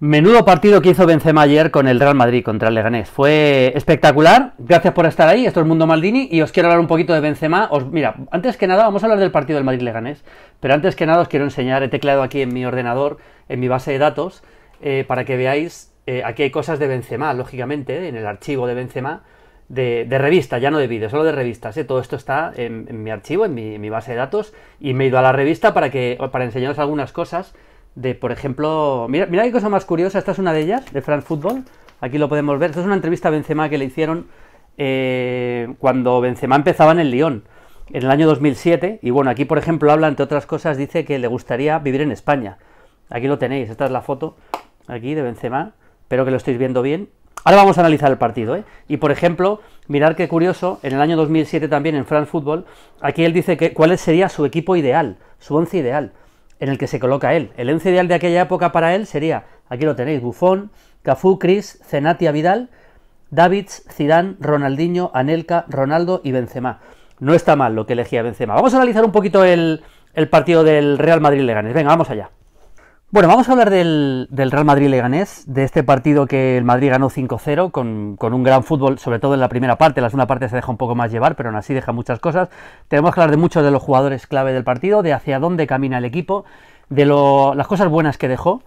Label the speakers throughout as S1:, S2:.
S1: Menudo partido que hizo Benzema ayer con el Real Madrid contra el Leganés. Fue espectacular. Gracias por estar ahí. Esto es Mundo Maldini y os quiero hablar un poquito de Benzema. Os, mira, antes que nada vamos a hablar del partido del Madrid-Leganés. Pero antes que nada os quiero enseñar, he teclado aquí en mi ordenador, en mi base de datos, eh, para que veáis, eh, aquí hay cosas de Benzema, lógicamente, en el archivo de Benzema, de, de revista, ya no de vídeo, solo de revistas. Eh. Todo esto está en, mi archivo, en mi, mi, base de datos y me he ido a la revista para, que, para enseñaros algunas cosas de, por ejemplo, mira, mira qué cosa más curiosa, esta es una de ellas, de France Football, aquí lo podemos ver, esta es una entrevista a Benzema que le hicieron eh, cuando Benzema empezaba en el Lyon, en el año 2007, y bueno, aquí por ejemplo habla, entre otras cosas, dice que le gustaría vivir en España, aquí lo tenéis, esta es la foto, aquí de Benzema, espero que lo estéis viendo bien, ahora vamos a analizar el partido, ¿eh? y por ejemplo, mirar qué curioso, en el año 2007 también en France Football, aquí él dice que cuál sería su equipo ideal, su once ideal, en el que se coloca él. El Ence ideal de aquella época para él sería, aquí lo tenéis, Bufón, Cafú, Cris, Zenatia, Vidal, Davids, Zidane, Ronaldinho, Anelka, Ronaldo y Benzema. No está mal lo que elegía Benzema. Vamos a analizar un poquito el, el partido del Real Madrid-Leganes. Venga, vamos allá. Bueno, vamos a hablar del, Real Madrid-Leganés, de este partido que el Madrid ganó 5-0 con, un gran fútbol, sobre todo en la primera parte. La segunda parte se deja un poco más llevar, pero aún así deja muchas cosas. Tenemos que hablar de muchos de los jugadores clave del partido, de hacia dónde camina el equipo, de las cosas buenas que dejó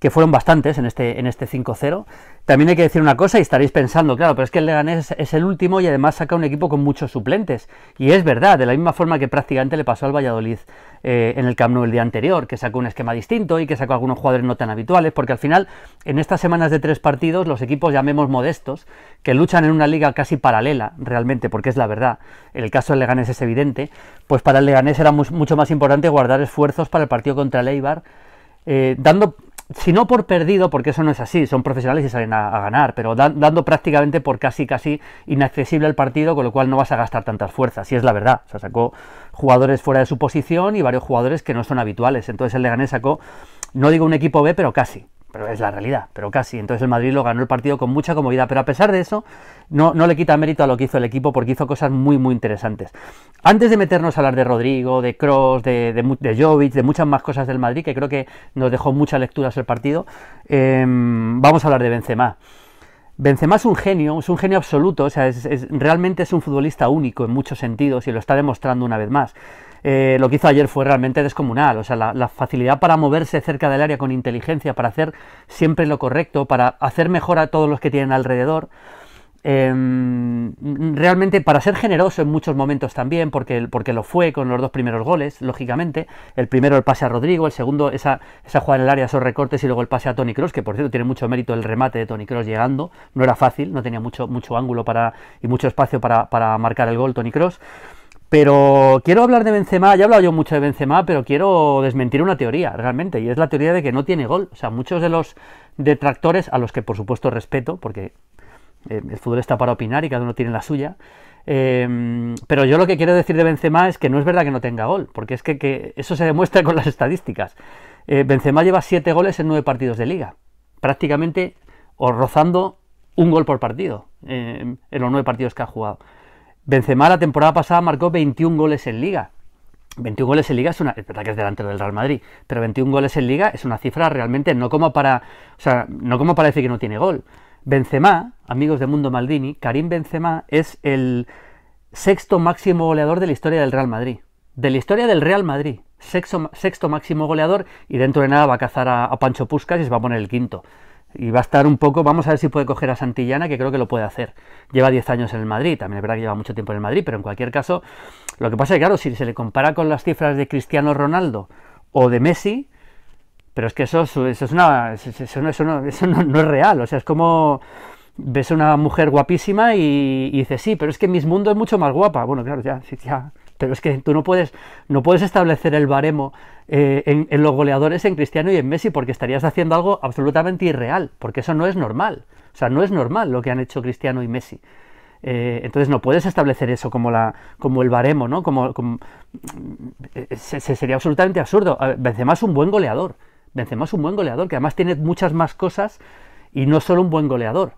S1: que fueron bastantes en este, en este 5-0. También hay que decir una cosa y estaréis pensando, claro, pero es que el Leganés es el último y además saca un equipo con muchos suplentes. Y es verdad, de la misma forma que prácticamente le pasó al Valladolid eh, en el Camp Nou el día anterior, que sacó un esquema distinto y que sacó algunos jugadores no tan habituales, porque al final, en estas semanas de tres partidos, los equipos llamemos modestos, que luchan en una liga casi paralela, realmente, porque es la verdad, el caso del Leganés es evidente, pues para el Leganés era mucho más importante guardar esfuerzos para el partido contra el Eibar, eh, dando si no por perdido, porque eso no es así, son profesionales y salen a, ganar, pero dando prácticamente por casi casi inaccesible el partido, con lo cual no vas a gastar tantas fuerzas, si es la verdad. O sacó jugadores fuera de su posición y varios jugadores que no son habituales. Entonces el Leganés sacó, no digo un equipo B, pero casi pero es la realidad, pero casi. Entonces el Madrid lo ganó el partido con mucha comodidad, pero a pesar de eso, no, no le quita mérito a lo que hizo el equipo porque hizo cosas muy, muy interesantes. Antes de meternos a hablar de Rodrigo, de Cross, de, de, de, Jovic, de muchas más cosas del Madrid, que creo que nos dejó muchas lecturas el partido, em, vamos a hablar de Benzema. Benzema es un genio, es un genio absoluto, o sea, es, realmente es un futbolista único en muchos sentidos y lo está demostrando una vez más. Eh, lo que hizo ayer fue realmente descomunal, o sea, la, facilidad para moverse cerca del área con inteligencia, para hacer siempre lo correcto, para hacer mejor a todos los que tienen alrededor. Em, mm, realmente para ser generoso en muchos momentos también, porque, porque lo fue con los dos primeros goles, lógicamente. El primero el pase a Rodrigo, el segundo esa, esa jugada en el área, esos recortes y luego el pase a Tony Cross, que por cierto tiene mucho mérito el remate de Tony Cross llegando. No era fácil, no tenía mucho, mucho ángulo para, y mucho espacio para, marcar el gol Tony Cross. Pero quiero hablar de Benzema, ya he hablado yo mucho de Benzema, pero quiero desmentir una teoría realmente, y es la teoría de que no tiene gol. O sea, muchos de los detractores, a los que por supuesto respeto, porque eh, el fútbol está para opinar y cada uno tiene la suya. Eh, pero yo lo que quiero decir de Benzema es que no es verdad que no tenga gol, porque es que, eso se demuestra con las estadísticas. Eh, Benzema lleva 7 goles en 9 partidos de liga, prácticamente rozando un gol por partido en los 9 partidos que ha jugado. Benzema la temporada pasada marcó 21 goles en liga. 21 goles en liga es una. Es verdad que es delante del Real Madrid, pero 21 goles en liga es una cifra realmente no como para. O sea, no como para decir que no tiene gol. Benzema, amigos de Mundo Maldini, Karim Benzema es el sexto máximo goleador de la historia del Real Madrid. De la historia del Real Madrid. Sexto, sexto máximo goleador y dentro de nada va a cazar a, Pancho Puscas y se va a poner el quinto. Y va a estar un poco, vamos a ver si puede coger a Santillana, que creo que lo puede hacer. Lleva 10 años en el Madrid, también es verdad que lleva mucho tiempo en el Madrid, pero en cualquier caso, lo que pasa es que, claro, si se le compara con las cifras de Cristiano Ronaldo o de Messi, pero es que eso, eso, es eso, no, es real. O sea, es como ves a una mujer guapísima y, dices, sí, pero es que mis Mundo es mucho más guapa. Bueno, claro, ya, ya. Pero es que tú no puedes, no puedes establecer el baremo eh, en, los goleadores, en Cristiano y en Messi, porque estarías haciendo algo absolutamente irreal, porque eso no es normal. O sea, no es normal lo que han hecho Cristiano y Messi. Eh, entonces no puedes establecer eso como, la, como el baremo, ¿no? Como, eh, sería absolutamente absurdo. Benzema es un buen goleador. Benzema es un buen goleador, que además tiene muchas más cosas y no solo un buen goleador.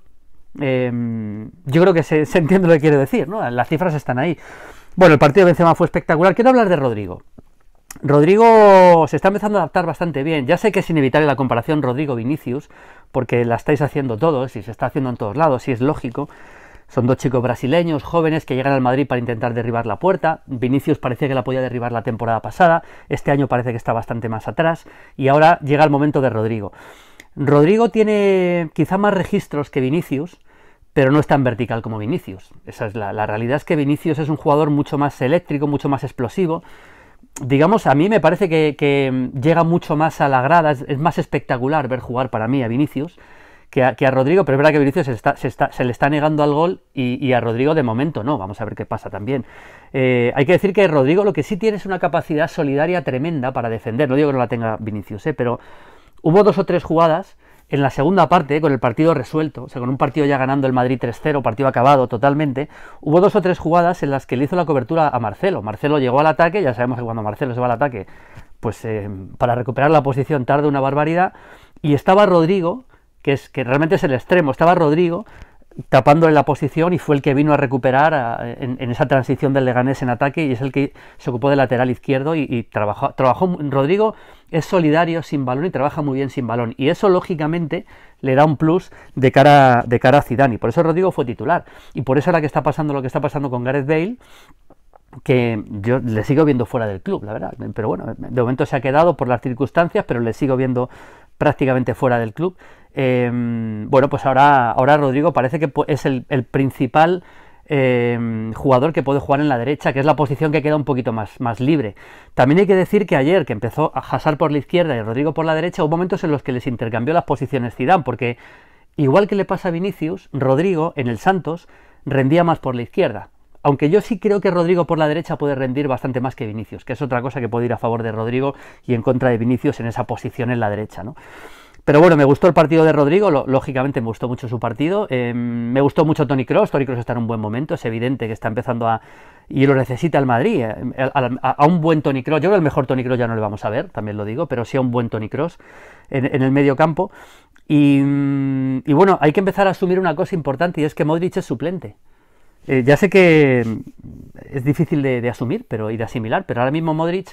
S1: Em, yo creo que se, entiende lo que quiere decir, ¿no? Las cifras están ahí. Bueno, el partido de Benzema fue espectacular. Quiero hablar de Rodrigo. Rodrigo se está empezando a adaptar bastante bien. Ya sé que es inevitable la comparación Rodrigo-Vinicius, porque la estáis haciendo todos y se está haciendo en todos lados, y es lógico. Son dos chicos brasileños, jóvenes, que llegan al Madrid para intentar derribar la puerta. Vinicius parecía que la podía derribar la temporada pasada, este año parece que está bastante más atrás, y ahora llega el momento de Rodrigo. Rodrigo tiene quizá más registros que Vinicius, pero no es tan vertical como Vinicius. Esa es la, realidad es que Vinicius es un jugador mucho más eléctrico, mucho más explosivo. Digamos, a mí me parece que, llega mucho más a la grada, es más espectacular ver jugar para mí a Vinicius que a, Rodrigo, pero es verdad que Vinicius se, le está negando al gol y, a Rodrigo de momento no, vamos a ver qué pasa también. Eh, hay que decir que Rodrigo lo que sí tiene es una capacidad solidaria tremenda para defender, no digo que no la tenga Vinicius, eh, pero hubo dos o tres jugadas en la segunda parte, eh, con el partido resuelto, o sea, con un partido ya ganando el Madrid 3-0, partido acabado totalmente, hubo dos o tres jugadas en las que le hizo la cobertura a Marcelo. Marcelo llegó al ataque, ya sabemos que cuando Marcelo se va al ataque, pues para recuperar la posición tarda una barbaridad, y estaba Rodrigo que, realmente es el extremo. Estaba Rodrigo tapándole la posición y fue el que vino a recuperar en, esa transición del Leganés en ataque y es el que se ocupó del lateral izquierdo y, trabajó, trabajó, Rodrigo es solidario sin balón y trabaja muy bien sin balón y eso lógicamente le da un plus de cara, de cara a Zidane y por eso Rodrigo fue titular y por eso ahora que está pasando lo que está pasando con Gareth Bale que yo le sigo viendo fuera del club, la verdad. Pero bueno, de momento se ha quedado por las circunstancias, pero le sigo viendo prácticamente fuera del club Em, bueno, pues ahora, ahora Rodrigo parece que es el, principal em, jugador que puede jugar en la derecha, que es la posición que queda un poquito más, más libre. También hay que decir que ayer, que empezó a Hazard por la izquierda y Rodrigo por la derecha, hubo momentos en los que les intercambió las posiciones Zidane, porque igual que le pasa a Vinicius, Rodrigo en el Santos rendía más por la izquierda. Aunque yo sí creo que Rodrigo por la derecha puede rendir bastante más que Vinicius, que es otra cosa que puede ir a favor de Rodrigo y en contra de Vinicius en esa posición en la derecha, ¿no? Pero bueno, me gustó el partido de Rodrigo, lógicamente me gustó mucho su partido. Em, me gustó mucho Tony Cross, Tony Cross está en un buen momento, es evidente que está empezando a. Y lo necesita el Madrid, eh, a, un buen Tony Cross. Yo creo que el mejor Tony Cross ya no le vamos a ver, también lo digo, pero sí a un buen Tony Cross en, el medio campo. Y, bueno, hay que empezar a asumir una cosa importante y es que Modric es suplente. Eh, ya sé que mm, es difícil de, asumir pero, y de asimilar, pero ahora mismo Modric,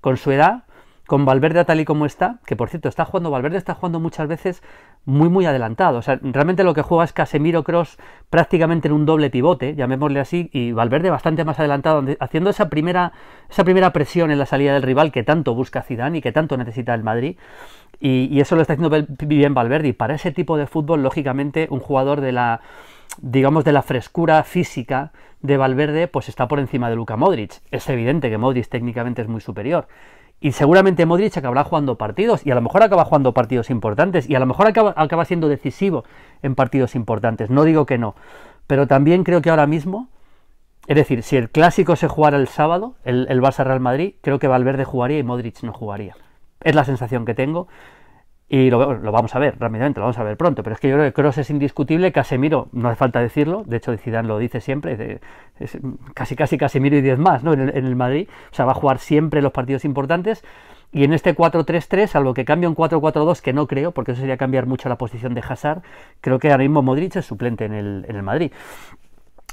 S1: con su edad, con Valverde tal y como está, que por cierto está jugando, Valverde está jugando muchas veces muy muy adelantado, o sea, realmente lo que juega es Casemiro Cross prácticamente en un doble pivote, llamémosle así, y Valverde bastante más adelantado, haciendo esa primera, esa primera presión en la salida del rival que tanto busca Zidane y que tanto necesita el Madrid, y, eso lo está haciendo bien Valverde, y para ese tipo de fútbol, lógicamente, un jugador de la digamos, de la frescura física de Valverde, pues está por encima de Luka Modric. Es evidente que Modric técnicamente es muy superior, y seguramente Modric acabará jugando partidos, y a lo mejor acaba jugando partidos importantes, y a lo mejor acaba, acaba siendo decisivo en partidos importantes. No digo que no, pero también creo que ahora mismo, es decir, si el clásico se jugara el sábado, el, el Barça Real Madrid, creo que Valverde jugaría y Modric no jugaría. Es la sensación que tengo. Y lo, vamos a ver, rápidamente, lo vamos a ver pronto. Pero es que yo creo que Cross es indiscutible, Casemiro, no hace falta decirlo, de hecho Zidane lo dice siempre, casi casi Casemiro y 10 más ¿no? en, el, Madrid. O sea, va a jugar siempre los partidos importantes. Y en este 4-3-3, salvo que cambie un 4-4-2, que no creo, porque eso sería cambiar mucho la posición de Hazard, creo que ahora mismo Modric es suplente en el, en el Madrid.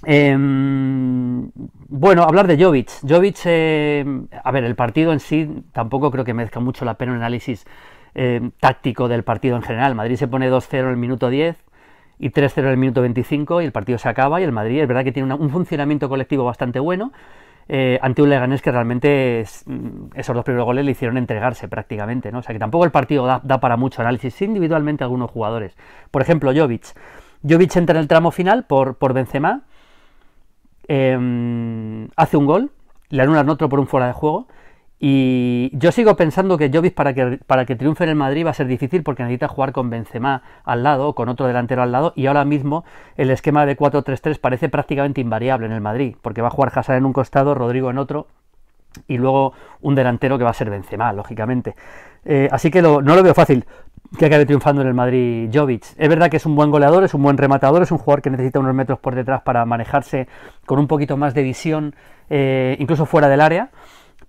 S1: Em, bueno, hablar de Jovic. Jovic, eh, a ver, el partido en sí tampoco creo que merezca mucho la pena un análisis eh, táctico del partido en general. Madrid se pone 2-0 en el minuto 10 y 3-0 en el minuto 25 y el partido se acaba y el Madrid es verdad que tiene un funcionamiento colectivo bastante bueno eh, ante un Leganés que realmente mm, esos dos primeros goles le hicieron entregarse prácticamente, ¿no? O sea que tampoco el partido da, para mucho análisis individualmente a algunos jugadores. Por ejemplo, Jovic. Jovic entra en el tramo final por, por Benzema, em, hace un gol, le anulan otro por un fuera de juego y yo sigo pensando que Jovic para que, para que triunfe en el Madrid va a ser difícil porque necesita jugar con Benzema al lado, con otro delantero al lado, y ahora mismo el esquema de 4-3-3 parece prácticamente invariable en el Madrid, porque va a jugar Hazard en un costado, Rodrigo en otro, y luego un delantero que va a ser Benzema, lógicamente. Eh, así que no lo veo fácil que acabe triunfando en el Madrid Jovic. Es verdad que es un buen goleador, es un buen rematador, es un jugador que necesita unos metros por detrás para manejarse con un poquito más de visión, eh, incluso fuera del área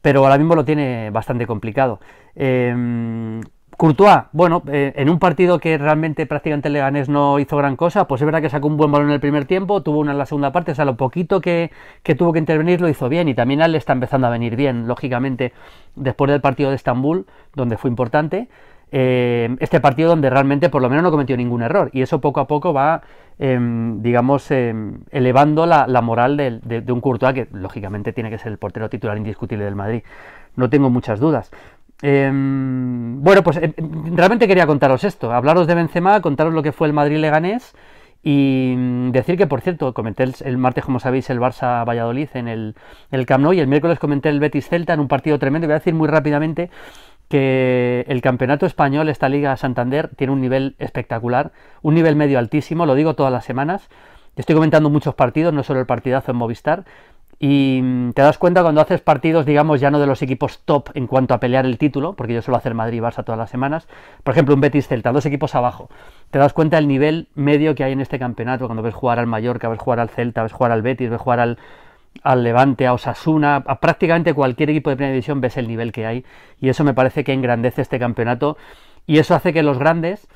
S1: pero ahora mismo lo tiene bastante complicado. Em, Courtois, bueno, eh, en un partido que realmente prácticamente el Leganés no hizo gran cosa, pues es verdad que sacó un buen balón en el primer tiempo, tuvo una en la segunda parte, o sea, lo poquito que, que tuvo que intervenir lo hizo bien y también él le está empezando a venir bien, lógicamente, después del partido de Estambul, donde fue importante. Em, este partido donde realmente por lo menos no cometió ningún error. Y eso poco a poco va, em, digamos, em, elevando la, moral de, un Courtois que lógicamente tiene que ser el portero titular indiscutible del Madrid. No tengo muchas dudas. bueno, pues realmente quería contaros esto, hablaros de Benzema, contaros lo que fue el Madrid Leganés y mm, decir que, por cierto, comenté el, martes, como sabéis, el Barça Valladolid en el, el Camp Nou y el miércoles comenté el Betis Celta en un partido tremendo. Voy a decir muy rápidamente que el campeonato español, esta Liga Santander, tiene un nivel espectacular, un nivel medio altísimo, lo digo todas las semanas. Estoy comentando muchos partidos, no solo el partidazo en Movistar. Y mm, te das cuenta cuando haces partidos, digamos, ya no de los equipos top en cuanto a pelear el título, porque yo suelo hacer Madrid Barça todas las semanas, por ejemplo, un Betis Celta, dos equipos abajo, te das cuenta el nivel medio que hay en este campeonato, cuando ves jugar al Mallorca, ves jugar al Celta, ves jugar al Betis, ves jugar al, al Levante, a Osasuna, a prácticamente cualquier equipo de primera división ves el nivel que hay y eso me parece que engrandece este campeonato y eso hace que los grandes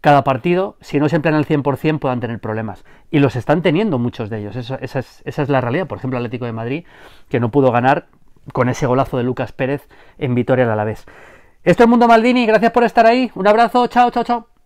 S1: cada partido, si no se emplean al 100%, puedan tener problemas. Y los están teniendo muchos de ellos. esa, es, esa, es, la realidad. Por ejemplo, Atlético de Madrid, que no pudo ganar con ese golazo de Lucas Pérez en Vitoria al Alavés. Esto es Mundo Maldini. Gracias por estar ahí. Un abrazo. Chao, chao, chao.